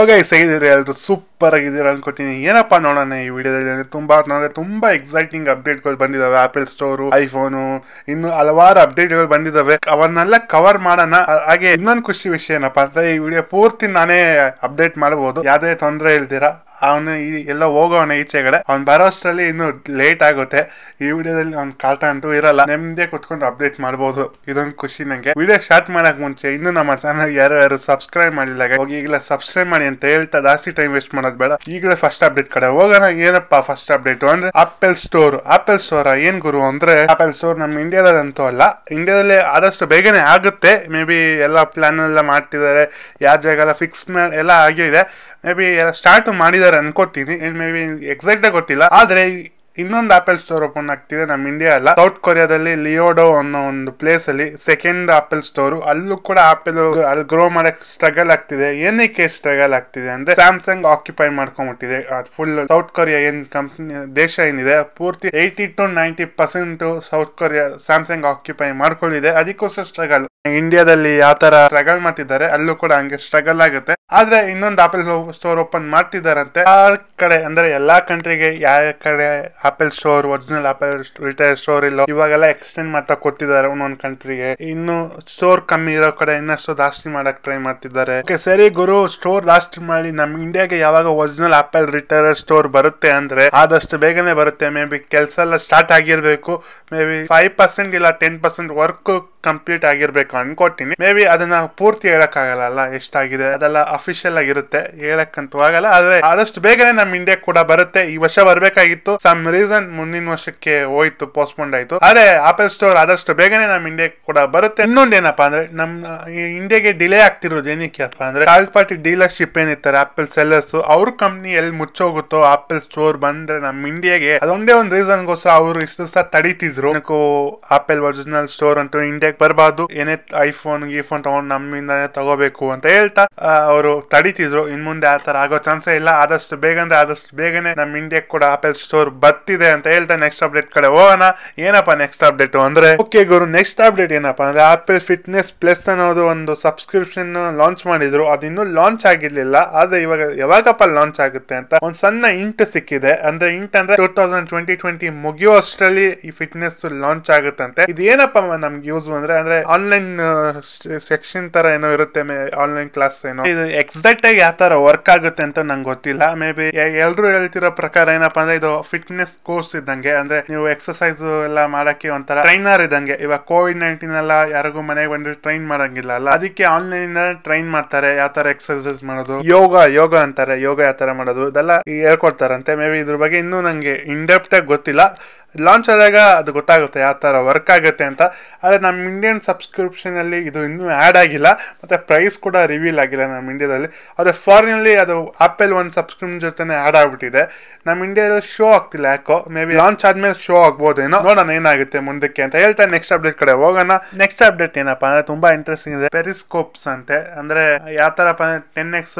okay ಸೇರಿದ್ರೆ ಎಲ್ಲರೂ super ಆಗಿದ್ದೀರ ಅನ್ಕೋತೀನಿ ಏನಪ್ಪ ನೋಡೋಣ ಈ ವಿಡಿಯೋದಲ್ಲಿ ಅಂದರೆ ತುಂಬ ನೋಡಿದ್ರೆ ತುಂಬ ಎಕ್ಸೈಟಿಂಗ್ ಅಪ್ಡೇಟ್ಗಳು ಬಂದಿದಾವೆ ಆಪಲ್ ಸ್ಟೋರು ಐಫೋನು ಇನ್ನು ಹಲವಾರು ಅಪ್ಡೇಟ್ಗಳು ಬಂದಿದ್ದಾವೆ ಅವನ್ನೆಲ್ಲ ಕವರ್ ಮಾಡೋಣ ಹಾಗೆ ಇನ್ನೊಂದು ಖುಷಿ ವಿಷಯ ಏನಪ್ಪ ಅಂದ್ರೆ ಈ ವಿಡಿಯೋ ಪೂರ್ತಿ ನಾನೇ ಅಪ್ಡೇಟ್ ಮಾಡಬಹುದು ಯಾವುದೇ ತೊಂದರೆ ಇಲ್ದಿರಾ ಅವನು ಎಲ್ಲ ಈಚೆ ಕಡೆ ಅವ್ನು ಬರೋಷ್ಟರಲ್ಲಿ ಇನ್ನು ಲೇಟ್ ಆಗುತ್ತೆ ಈ ವಿಡಿಯೋದಲ್ಲಿ ಅವ್ನು ಕಾಟ ಅಂತೂ ಇರಲ್ಲ ನೆಮ್ಮದಿ ಕುತ್ಕೊಂಡು ಅಪ್ಡೇಟ್ ಮಾಡ್ಬೋದು ಇದೊಂದು ಖುಷಿ ನಂಗೆ ವಿಡಿಯೋ ಸ್ಟಾರ್ಟ್ ಮಾಡಕ್ ಮುಂಚೆ ಇನ್ನು ನಮ್ಮ ಚಾನಲ್ ಯಾರು ಯಾರು ಸಬ್ಸ್ಕ್ರೈಬ್ ಮಾಡಿಲ್ಲ ಹೋಗಿ ಈಗಲೇ ಸಬ್ಸ್ಕ್ರೈಬ್ ಮಾಡಿ ಅಂತ ಹೇಳ್ತಾ ಜಾಸ್ತಿ ಟೈಮ್ ವೇಸ್ಟ್ ಮಾಡೋದು ಬೇಡ ಈಗಲೇ ಫಸ್ಟ್ ಅಪ್ಡೇಟ್ ಕಡೆ ಹೋಗೋಣ ಏನಪ್ಪ ಫಸ್ಟ್ ಅಪ್ಡೇಟ್ ಅಂದ್ರೆ ಆಪಲ್ ಸ್ಟೋರ್ ಆಪಲ್ ಸ್ಟೋರ್ ಏನ್ ಗುರು ಅಂದ್ರೆ ಆಪಲ್ ಸ್ಟೋರ್ ನಮ್ಮ ಇಂಡಿಯಾದಲ್ಲಿ ಅಂತೂ ಅಲ್ಲ ಇಂಡಿಯಾದಲ್ಲಿ ಆದಷ್ಟು ಬೇಗನೆ ಆಗುತ್ತೆ ಮೇ ಬಿ ಎಲ್ಲ ಪ್ಲಾನ್ ಎಲ್ಲ ಮಾಡ್ತಿದ್ದಾರೆ ಯಾವ ಜಾಗ ಎಲ್ಲ ಫಿಕ್ಸ್ ಮಾಡಿ ಎಲ್ಲ ಆಗಿದೆ ಮೇ ಬಿ ಎಲ್ಲ ಸ್ಟಾರ್ಟ್ ಮಾಡಿದ ಅನ್ಕೊತೀನಿ ಅನ್ಕೋತೀನಿ ಮೇ ಬಿ ಎಕ್ಸಾಕ್ಟ್ ಆಗಿ ಗೊತ್ತಿಲ್ಲ ಆದ್ರೆ ಇನ್ನೊಂದು ಆಪಲ್ ಸ್ಟೋರ್ ಓಪನ್ ಆಗ್ತಿದೆ ನಮ್ಮ ಇಂಡಿಯಾ ಅಲ್ಲ ಸೌತ್ ಕೊರಿಯಾದಲ್ಲಿ ಲಿಯೋಡೋ ಅನ್ನೋ ಒಂದು ಪ್ಲೇಸ್ ಅಲ್ಲಿ ಸೆಕೆಂಡ್ ಆಪಲ್ ಸ್ಟೋರ್ ಅಲ್ಲೂ ಕೂಡ ಆಪಲ್ ಅಲ್ಲಿ ಗ್ರೋ ಮಾಡಕ್ ಸ್ಟ್ರಗಲ್ ಆಗ್ತಿದೆ ಏನಕ್ಕೆ ಸ್ಟ್ರಗಲ್ ಆಗ್ತಿದೆ ಅಂದ್ರೆ ಸ್ಯಾಮ್ಸಂಗ್ ಆಕ್ಯುಪೈ ಮಾಡ್ಕೊಂಡ್ಬಿಟ್ಟಿದೆ ಫುಲ್ ಸೌತ್ ಕೊರಿಯಾ ಏನ್ ಕಂಪ್ನಿ ದೇಶ ಏನಿದೆ ಪೂರ್ತಿ eighty to ninety percent South Korea Samsung occupy ಮಾಡ್ಕೊಂಡಿದೆ ಅದಕ್ಕೋಸ್ಕರ ಸ್ಟ್ರಗಲ್ ಇಂಡಿಯಾದಲ್ಲಿ ಯಾವ ತರ ಸ್ಟ್ರಗಲ್ ಮಾಡ್ತಿದ್ದಾರೆ ಅಲ್ಲೂ ಕೂಡ ಹಂಗೆ ಸ್ಟ್ರಗಲ್ ಆಗುತ್ತೆ ಆದ್ರೆ ಇನ್ನೊಂದು ಆಪಲ್ ಸ್ಟೋರ್ ಓಪನ್ ಮಾಡ್ತಿದ್ದಾರಂತೆ ಆ ಕಡೆ ಅಂದ್ರೆ ಎಲ್ಲಾ ಕಂಟ್ರಿಗೆ ಯಾವ ಕಡೆ Apple store original Apple retail store ಇಲ್ಲ ಇವಾಗೆಲ್ಲ ಎಕ್ಸ್ಟೆಂಡ್ ಮಾಡ್ತಾ ಕೊಟ್ಟಿದ್ದಾರೆ ಒಂದೊಂದು ಕಂಟ್ರಿಗೆ ಇನ್ನು ಸ್ಟೋರ್ ಕಮ್ಮಿ ಇರೋ ಕಡೆ ಇನ್ನಷ್ಟು ಜಾಸ್ತಿ ಮಾಡಕ್ ಟ್ರೈ ಮಾಡ್ತಿದ್ದಾರೆ ಸರಿ ಗುರು ಸ್ಟೋರ್ ಜಾಸ್ತಿ ಮಾಡಿ ನಮ್ಮ ಇಂಡಿಯಾಗೆ ಯಾವಾಗ ಒರಿಜಿನಲ್ ಆಪಲ್ ರಿಟೈಲ್ ಸ್ಟೋರ್ ಬರುತ್ತೆ ಅಂದ್ರೆ ಆದಷ್ಟು ಬೇಗನೆ ಬರುತ್ತೆ ಮೇ ಬಿ ಕೆಲಸ ಎಲ್ಲ ಸ್ಟಾರ್ಟ್ ಆಗಿರ್ಬೇಕು ಮೇ ಬಿ ಫೈವ್ ಪರ್ಸೆಂಟ್ ಇಲ್ಲ ಟೆನ್ ಪರ್ಸೆಂಟ್ ವರ್ಕ್ ಕಂಪ್ಲೀಟ್ ಆಗಿರ್ಬೇಕು ಅನ್ಕೋತೀನಿ ಮೇ ಬಿ ಅದನ್ನ ಪೂರ್ತಿ ಹೇಳಕ್ಕಾಗಲ್ಲ ಎಷ್ಟಾಗಿದೆ ಅದೆಲ್ಲ ಅಫಿಷಿಯಲ್ ಆಗಿರುತ್ತೆ ಹೇಳಕ್ಕಂತೂ ಆಗಲ್ಲ ಆದ್ರೆ ಆದಷ್ಟು ಬೇಗನೆ ನಮ್ ಇಂಡಿಯಾ ಕೂಡ ಬರುತ್ತೆ ಈ ವರ್ಷ ಬರಬೇಕಾಗಿತ್ತು ಸಮ್ ರೀಸನ್ ಮುಂದಿನ ವರ್ಷಕ್ಕೆ ಹೋಯ್ತು ಪೋಸ್ಟ್ಪೋಂಡ್ ಆಯ್ತು ಆದ್ರೆ ಆಪಲ್ ಸ್ಟೋರ್ ಆದಷ್ಟು ಬೇಗನೆ ನಮ್ ಇಂಡಿಯಾ ಕೂಡ ಬರುತ್ತೆ ಇನ್ನೊಂದೇನಪ್ಪ ಅಂದ್ರೆ ನಮ್ ಇಂಡಿಯಾಗೆ ಡಿಲೇ ಆಗ್ತಿರೋದು ಏನಕ್ಕೆ ಅಪ್ಪ ಅಂದ್ರೆ ಕಾಲ್ ಪಾರ್ಟಿ ಡೀಲರ್ಶಿಪ್ ಏನಿರ್ತಾರೆ ಆಪಲ್ ಸೆಲ್ಲರ್ಸ್ ಅವ್ರ ಕಂಪ್ನಿ ಎಲ್ಲಿ ಮುಚ್ಚೋಗುತ್ತೋ ಆಪಲ್ ಸ್ಟೋರ್ ಬಂದ್ರೆ ನಮ್ ಇಂಡಿಯಾಗೆ ಅದೊಂದೇ ಒಂದ್ ರೀಸನ್ ಗೋಸ್ಕರ ಅವ್ರು ಇಷ್ಟು ಸಹ ತಡೀತಿದ್ರು ಆಪಲ್ ಒರಿಜಿನಲ್ ಸ್ಟೋರ್ ಅಂತೂ ಇಂಡಿಯಾ ಹೇಳಕ್ ಬರಬಾರ್ದು ಏನೇ ಐಫೋನ್ ಗೀಫೋನ್ ತಗೊಂಡು ನಮ್ಮಿಂದ ತಗೋಬೇಕು ಅಂತ ಹೇಳ್ತಾ ಅವರು ತಡಿತಿದ್ರು ಇನ್ ಮುಂದೆ ಆ ತರ ಆಗೋ ಚಾನ್ಸ್ ಇಲ್ಲ ಆದಷ್ಟು ಬೇಗ ಅಂದ್ರೆ ಆದಷ್ಟು ಬೇಗನೆ ನಮ್ ಇಂಡಿಯಾ ಕೂಡ ಆಪಲ್ ಸ್ಟೋರ್ ಬರ್ತಿದೆ ಅಂತ ಹೇಳ್ತಾ ನೆಕ್ಸ್ಟ್ ಅಪ್ಡೇಟ್ ಕಡೆ ಹೋಗೋಣ ಏನಪ್ಪಾ ನೆಕ್ಸ್ಟ್ ಅಪ್ಡೇಟ್ ಅಂದ್ರೆ ಓಕೆ ಗುರು ನೆಕ್ಸ್ಟ್ ಅಪ್ಡೇಟ್ ಏನಪ್ಪಾ ಅಂದ್ರೆ ಆಪಲ್ ಫಿಟ್ನೆಸ್ ಪ್ಲಸ್ ಅನ್ನೋದು ಒಂದು ಸಬ್ಸ್ಕ್ರಿಪ್ಷನ್ ಲಾಂಚ್ ಮಾಡಿದ್ರು ಅದಿನ್ನೂ ಲಾಂಚ್ ಆಗಿರ್ಲಿಲ್ಲ ಆದ್ರೆ ಇವಾಗ ಯಾವಾಗಪ್ಪ ಲಾಂಚ್ ಆಗುತ್ತೆ ಅಂತ ಒಂದು ಸಣ್ಣ ಇಂಟ್ ಸಿಕ್ಕಿದೆ ಅಂದ್ರೆ ಇಂಟ್ ಅಂದ್ರೆ ಟೂ ತೌಸಂಡ್ ಟ್ವೆಂಟಿ ಟ್ವೆಂಟಿ ಮುಗಿಯುವಷ್ಟರಲ್ಲಿ ಈ ಫಿಟ್ನೆಸ್ ಲಾಂಚ್ ಆಗುತ್ತಂತೆ ಇದೇನಪ್ಪ ನಮ್ಗೆ ಯೂಸ್ ಅಂದ್ರೆ ಅಂದ್ರೆ ಆನ್ಲೈನ್ ಸೆಕ್ಷನ್ ತರ ಏನೋ ಇರುತ್ತೆ ಆನ್ಲೈನ್ ಕ್ಲಾಸ್ ಏನೋ ಇದು ಎಕ್ಸಾಕ್ಟ್ ಆಗಿ ಯಾವ ತರ ವರ್ಕ್ ಆಗುತ್ತೆ ಅಂತ ನಂಗೆ ಗೊತ್ತಿಲ್ಲ ಮೇ ಬಿ ಎಲ್ರು ಹೇಳ್ತಿರೋ ಪ್ರಕಾರ ಏನಪ್ಪಾ ಅಂದ್ರೆ ಇದು ಫಿಟ್ನೆಸ್ ಕೋರ್ಸ್ ಇದ್ದಂಗೆ ಅಂದ್ರೆ ನೀವು ಎಕ್ಸರ್ಸೈಸ್ ಎಲ್ಲ ಮಾಡಕ್ಕೆ ಒಂಥರ ಟ್ರೈನರ್ ಇದ್ದಂಗೆ ಇವಾಗ ಕೋವಿಡ್ ನೈನ್ಟೀನ್ ಎಲ್ಲ ಯಾರಿಗೂ ಮನೆಗೆ ಬಂದ್ರೆ ಟ್ರೈನ್ ಮಾಡಂಗಿಲ್ಲ ಅಲ್ಲ ಅದಕ್ಕೆ ಆನ್ಲೈನ್ ಟ್ರೈನ್ ಮಾಡ್ತಾರೆ ಯಾವ ತರ ಎಕ್ಸರ್ಸೈಸ್ ಮಾಡೋದು ಯೋಗ ಯೋಗ ಅಂತಾರೆ ಯೋಗ ಯಾವ ತರ ಮಾಡೋದು ಇದೆಲ್ಲ ಹೇಳ್ಕೊಡ್ತಾರಂತೆ ಮೇ ಬಿ ಇದ್ರ ಬಗ್ಗೆ ಇನ್ನೂ ನಂಗೆ ಇಂಡೆಪ್ಟ್ ಆಗಿ ಗೊತ್ತಿಲ್ಲ ಲಾಂಚ್ ಆದಾಗ ಅದು ಗೊತ್ತಾಗುತ್ತೆ ಯಾವ ಥರ ವರ್ಕ್ ಆಗುತ್ತೆ ಅಂತ ಆದರೆ ನಮ್ಮ ಇಂಡಿಯನ್ ಸಬ್ಸ್ಕ್ರಿಪ್ಷನಲ್ಲಿ ಇದು ಇನ್ನೂ ಆ್ಯಡ್ ಆಗಿಲ್ಲ ಮತ್ತು ಪ್ರೈಸ್ ಕೂಡ ರಿವೀಲ್ ಆಗಿಲ್ಲ ನಮ್ಮ ಇಂಡಿಯಾದಲ್ಲಿ ಆದರೆ ಫಾರಿನಲ್ಲಿ ಅದು ಆ್ಯಪಲ್ ಒಂದು ಸಬ್ಸ್ಕ್ರಿಪ್ ಜೊತೆನೇ ಆ್ಯಡ್ ಆಗಿಬಿಟ್ಟಿದೆ ನಮ್ಮ ಇಂಡಿಯಾದಲ್ಲಿ ಶೋ ಆಗ್ತಿಲ್ಲ ಯಾಕೋ ಮೇ ಬಿ ಲಾಂಚ್ ಆದಮೇಲೆ ಶೋ ಆಗ್ಬೋದೇನೋ ನೋಡೋಣ ಏನಾಗುತ್ತೆ ಮುಂದಕ್ಕೆ ಅಂತ ಹೇಳ್ತಾರೆ ನೆಕ್ಸ್ಟ್ ಅಪ್ಡೇಟ್ ಕಡೆ ಹೋಗೋಣ ನೆಕ್ಸ್ಟ್ ಅಪ್ಡೇಟ್ ಏನಪ್ಪ ಅಂದರೆ ತುಂಬ ಇಂಟ್ರೆಸ್ಟಿಂಗ್ ಇದೆ ಪೆರಿಸ್ಕೋಪ್ಸ್ ಅಂತೆ ಅಂದರೆ ಯಾವ ಥರಪ್ಪ ಅಂದರೆ ಟೆನ್ ಎಕ್ಸ್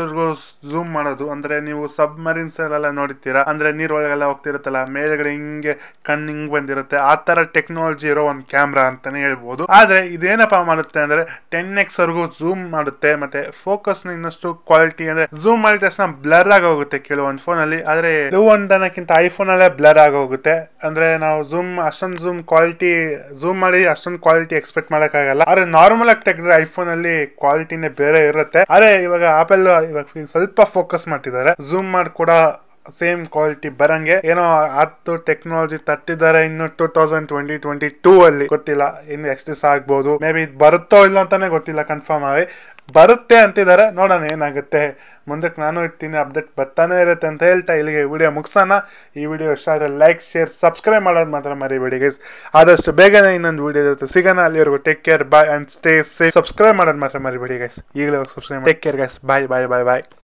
ಝೂಮ್ ಮಾಡೋದು ಅಂದರೆ ನೀವು ಸಬ್ ಮರೀನ್ಸಲ್ಲೆಲ್ಲ ನೋಡಿರ್ತೀರಾ ಅಂದರೆ ಒಳಗೆಲ್ಲ ಹೋಗ್ತಿರುತ್ತಲ್ಲ ಮೇಲ್ಗಡೆ ಹಿಂಗೆ ಕಣ್ ಸ್ಕ್ಯಾನಿಂಗ್ ಬಂದಿರುತ್ತೆ ಆ ತರ ಟೆಕ್ನಾಲಜಿ ಇರೋ ಒಂದು ಕ್ಯಾಮ್ರಾ ಅಂತಾನೆ ಹೇಳ್ಬಹುದು ಆದ್ರೆ ಇದೇನಪ್ಪ ಮಾಡುತ್ತೆ ಅಂದ್ರೆ ಟೆನ್ ಎಕ್ಸ್ ವರೆಗೂ ಝೂಮ್ ಮಾಡುತ್ತೆ ಮತ್ತೆ ಫೋಕಸ್ ಇನ್ನಷ್ಟು ಕ್ವಾಲಿಟಿ ಅಂದ್ರೆ ಝೂಮ್ ಮಾಡಿದ ತಕ್ಷಣ ಬ್ಲರ್ ಆಗಿ ಹೋಗುತ್ತೆ ಅಲ್ಲಿ ಆದ್ರೆ ಇದು ಕೆಲವೊಂದು ಐಫೋನ್ ಅಲ್ಲೇ ಬ್ಲರ್ ಆಗೋಗುತ್ತೆ ಹೋಗುತ್ತೆ ನಾವು ಝೂಮ್ ಅಷ್ಟೊಂದು ಝೂಮ್ ಕ್ವಾಲಿಟಿ ಝೂಮ್ ಮಾಡಿ ಅಷ್ಟೊಂದು ಕ್ವಾಲಿಟಿ ಎಕ್ಸ್ಪೆಕ್ಟ್ ಮಾಡೋಕ್ಕಾಗಲ್ಲ ಆದ್ರೆ ನಾರ್ಮಲ್ ಆಗಿ ತೆಗೆದ್ರೆ ಅಲ್ಲಿ ಕ್ವಾಲಿಟಿನೇ ಬೇರೆ ಇರುತ್ತೆ ಆದರೆ ಇವಾಗ ಆಪಲ್ ಇವಾಗ ಸ್ವಲ್ಪ ಫೋಕಸ್ ಮಾಡ್ತಿದ್ದಾರೆ ಝೂಮ್ ಮಾಡಿ ಕೂಡ ಸೇಮ್ ಕ್ವಾಲಿಟಿ ಬರಂಗೆ ಏನೋ ಹತ್ತು ಟೆಕ್ನಾಲಜಿ ತರ್ಟಿ ಕೊಟ್ಟಿದ್ದಾರೆ ಇನ್ನು two thousand twenty twenty two ಅಲ್ಲಿ ಗೊತ್ತಿಲ್ಲ ಇನ್ನು ಎಷ್ಟು ಆಗ್ಬಹುದು ಮೇ ಬಿ ಬರುತ್ತೋ ಇಲ್ಲ ಅಂತಾನೆ ಗೊತ್ತಿಲ್ಲ ಕನ್ಫರ್ಮ್ ಆಗಿ ಬರುತ್ತೆ ಅಂತಿದ್ದಾರೆ ನೋಡೋಣ ಏನಾಗುತ್ತೆ ಮುಂದಕ್ಕೆ ನಾನು ಇರ್ತೀನಿ ಅಪ್ಡೇಟ್ ಬರ್ತಾನೆ ಇರುತ್ತೆ ಅಂತ ಹೇಳ್ತಾ ಇಲ್ಲಿಗೆ ವಿಡಿಯೋ ಮುಗಿಸೋಣ ಈ ವಿಡಿಯೋ ಇಷ್ಟ ಆದರೆ ಲೈಕ್ ಶೇರ್ ಸಬ್ಸ್ಕ್ರೈಬ್ ಮಾಡೋದು ಮಾತ್ರ ಮರಿಬೇಡಿ ಗೈಸ್ ಆದಷ್ಟು ಬೇಗನೆ ಇನ್ನೊಂದು ವಿಡಿಯೋ ಜೊತೆ ಸಿಗೋಣ ಅಲ್ಲಿವರೆಗೂ take care bye and stay safe subscribe ಮಾಡೋದು ಮಾತ್ರ ಮರಿಬೇಡಿ ಗೈಸ್ ಈಗಲೇ subscribe take care guys bye bye bye ಬಾಯ್